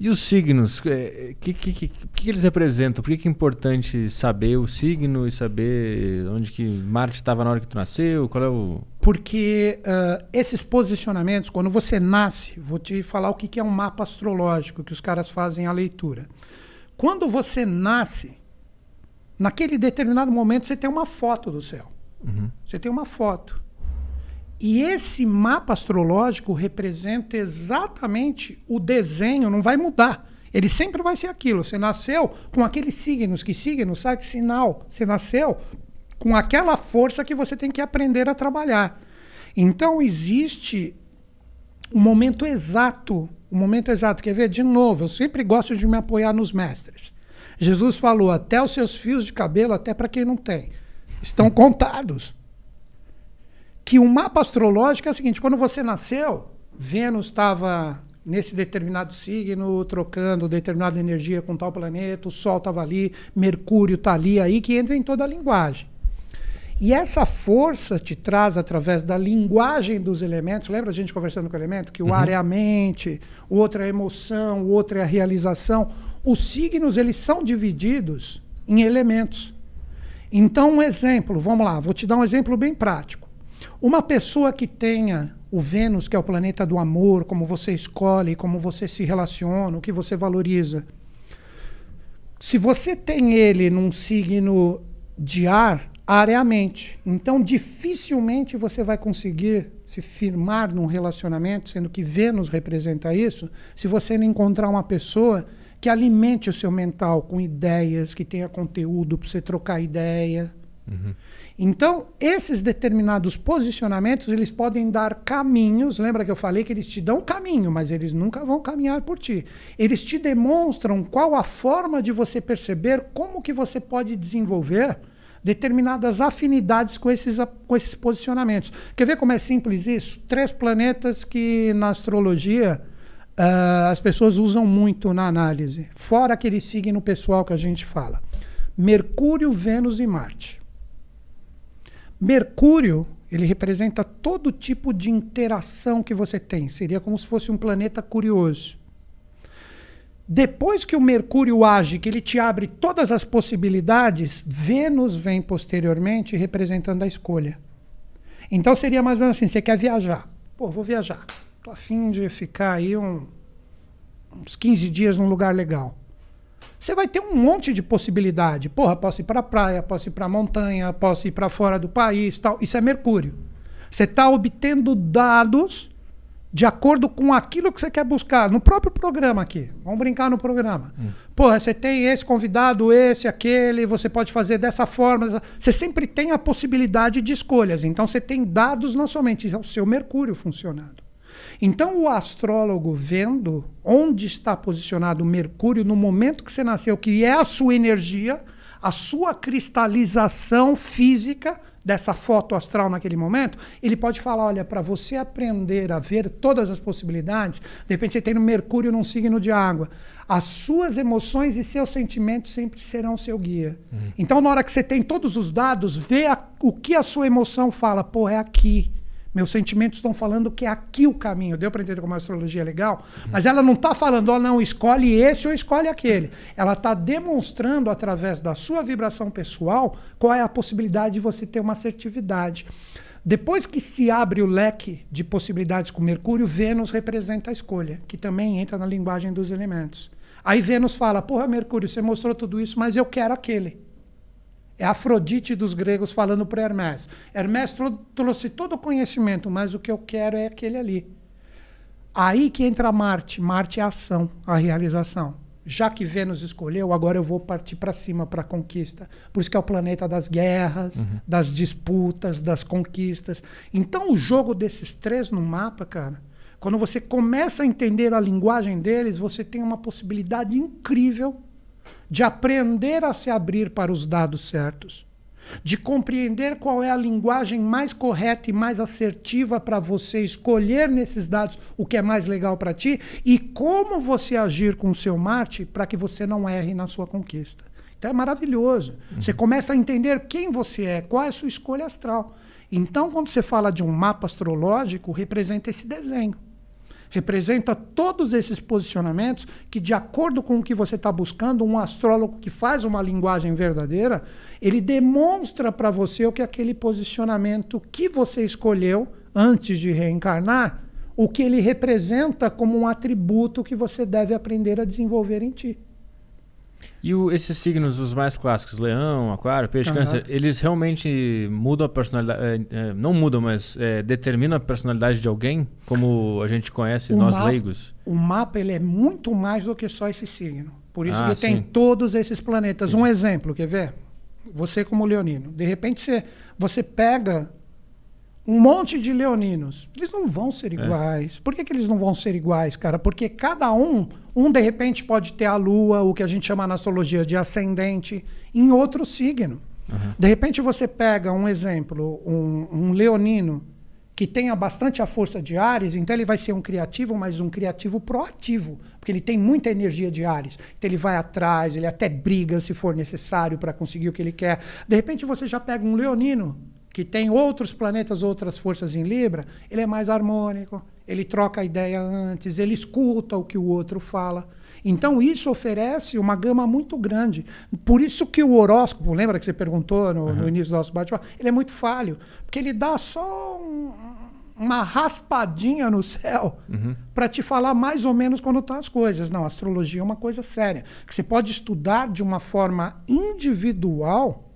E os signos? O é, que, que, que, que, eles representam? Por que, que é importante saber o signo e saber onde que Marte estava na hora que tu nasceu? Qual é o... Porque uh, esses posicionamentos, quando você nasce, vou te falar o que, que é um mapa astrológico, que os caras fazem a leitura. Quando você nasce, naquele determinado momento você tem uma foto do céu. Uhum. Você tem uma foto. E esse mapa astrológico representa exatamente o desenho, não vai mudar. Ele sempre vai ser aquilo. Você nasceu com aqueles signos, que signos, sabe? Que sinal. Você nasceu com aquela força que você tem que aprender a trabalhar. Então existe o um momento exato. O um momento exato. Quer ver? De novo, eu sempre gosto de me apoiar nos mestres. Jesus falou: até os seus fios de cabelo, até para quem não tem, estão contados que o mapa astrológico é o seguinte: quando você nasceu, Vênus estava nesse determinado signo, trocando determinada energia com tal planeta, o Sol estava ali, Mercúrio está ali, aí que entra em toda a linguagem. E essa força te traz através da linguagem dos elementos. Lembra a gente conversando com o elemento? Que o uhum. ar é a uhum. mente, o outro é a emoção, o outro é a realização. Os signos, eles são divididos em elementos. Então, um exemplo, vamos lá, vou te dar um exemplo bem prático. Uma pessoa que tenha o Vênus, que é o planeta do amor, como você escolhe, como você se relaciona, o que você valoriza. Se você tem ele num signo de ar, areamente. É então, dificilmente você vai conseguir se firmar num relacionamento, sendo que Vênus representa isso, se você não encontrar uma pessoa que alimente o seu mental com ideias, que tenha conteúdo para você trocar ideia. Uhum. Então, esses determinados posicionamentos, eles podem dar caminhos. Lembra que eu falei que eles te dão caminho, mas eles nunca vão caminhar por ti. Eles te demonstram qual a forma de você perceber como que você pode desenvolver determinadas afinidades com esses, com esses posicionamentos. Quer ver como é simples isso? Três planetas que na astrologia uh, as pessoas usam muito na análise, fora aquele signo pessoal que a gente fala: Mercúrio, Vênus e Marte. Mercúrio, ele representa todo tipo de interação que você tem. Seria como se fosse um planeta curioso. Depois que o Mercúrio age, que ele te abre todas as possibilidades, Vênus vem posteriormente representando a escolha. Então seria mais ou menos assim: você quer viajar? Pô, vou viajar. Tô afim de ficar aí um, uns 15 dias num lugar legal você vai ter um monte de possibilidade. Porra, posso ir para a praia, posso ir para a montanha, posso ir para fora do país, tal. Isso é Mercúrio. Você está obtendo dados de acordo com aquilo que você quer buscar no próprio programa aqui. Vamos brincar no programa. Hum. Porra, você tem esse convidado, esse, aquele, você pode fazer dessa forma. Você sempre tem a possibilidade de escolhas. Então você tem dados não somente, é o seu Mercúrio funcionando. Então, o astrólogo vendo onde está posicionado Mercúrio no momento que você nasceu, que é a sua energia, a sua cristalização física dessa foto astral naquele momento, ele pode falar: olha, para você aprender a ver todas as possibilidades, de repente você tem no Mercúrio num signo de água. As suas emoções e seus sentimentos sempre serão seu guia. Uhum. Então, na hora que você tem todos os dados, vê a, o que a sua emoção fala: pô, é aqui. Meus sentimentos estão falando que é aqui o caminho. Deu para entender como a astrologia é legal? Uhum. Mas ela não está falando, ó, oh, não, escolhe esse ou escolhe aquele. Ela está demonstrando, através da sua vibração pessoal, qual é a possibilidade de você ter uma assertividade. Depois que se abre o leque de possibilidades com Mercúrio, Vênus representa a escolha, que também entra na linguagem dos elementos. Aí Vênus fala: Porra, Mercúrio, você mostrou tudo isso, mas eu quero aquele. É Afrodite dos gregos falando para Hermes. Hermes trouxe todo o conhecimento, mas o que eu quero é aquele ali. Aí que entra Marte. Marte é a ação, a realização. Já que Vênus escolheu, agora eu vou partir para cima, para a conquista. Por isso que é o planeta das guerras, uhum. das disputas, das conquistas. Então, o jogo desses três no mapa, cara, quando você começa a entender a linguagem deles, você tem uma possibilidade incrível de aprender a se abrir para os dados certos, de compreender qual é a linguagem mais correta e mais assertiva para você escolher nesses dados o que é mais legal para ti e como você agir com o seu Marte para que você não erre na sua conquista. Então é maravilhoso. Uhum. Você começa a entender quem você é, qual é a sua escolha astral. Então, quando você fala de um mapa astrológico, representa esse desenho. Representa todos esses posicionamentos que, de acordo com o que você está buscando, um astrólogo que faz uma linguagem verdadeira, ele demonstra para você o que aquele posicionamento que você escolheu antes de reencarnar, o que ele representa como um atributo que você deve aprender a desenvolver em ti. E o, esses signos, os mais clássicos, leão, aquário, peixe, uhum. câncer, eles realmente mudam a personalidade, é, é, não mudam, mas é, determinam a personalidade de alguém, como a gente conhece, o nós mapa, leigos? O mapa ele é muito mais do que só esse signo. Por isso ah, que sim. tem todos esses planetas. Entendi. Um exemplo, quer ver? Você como leonino. De repente você, você pega um monte de leoninos. Eles não vão ser é. iguais. É. Por que, que eles não vão ser iguais, cara? Porque cada um, um de repente pode ter a lua, o que a gente chama na astrologia de ascendente, em outro signo. Uhum. De repente você pega um exemplo, um, um, leonino que tenha bastante a força de Ares, então ele vai ser um criativo, mas um criativo proativo, porque ele tem muita energia de Ares. Então ele vai atrás, ele até briga se for necessário para conseguir o que ele quer. De repente você já pega um leonino que tem outros planetas, outras forças em Libra, ele é mais harmônico, ele troca a ideia antes, ele escuta o que o outro fala. Então isso oferece uma gama muito grande. Por isso que o horóscopo, lembra que você perguntou no, uhum. no início do nosso bate-papo, ele é muito falho, porque ele dá só um, uma raspadinha no céu uhum. para te falar mais ou menos quando estão as coisas. Não, astrologia é uma coisa séria, que você pode estudar de uma forma individual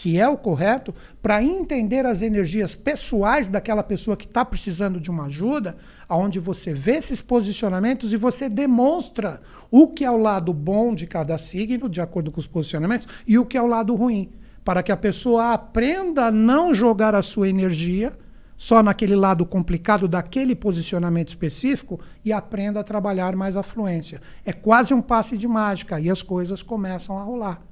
que é o correto, para entender as energias pessoais daquela pessoa que está precisando de uma ajuda, aonde você vê esses posicionamentos e você demonstra o que é o lado bom de cada signo, de acordo com os posicionamentos, e o que é o lado ruim, para que a pessoa aprenda a não jogar a sua energia só naquele lado complicado daquele posicionamento específico e aprenda a trabalhar mais a fluência. É quase um passe de mágica e as coisas começam a rolar.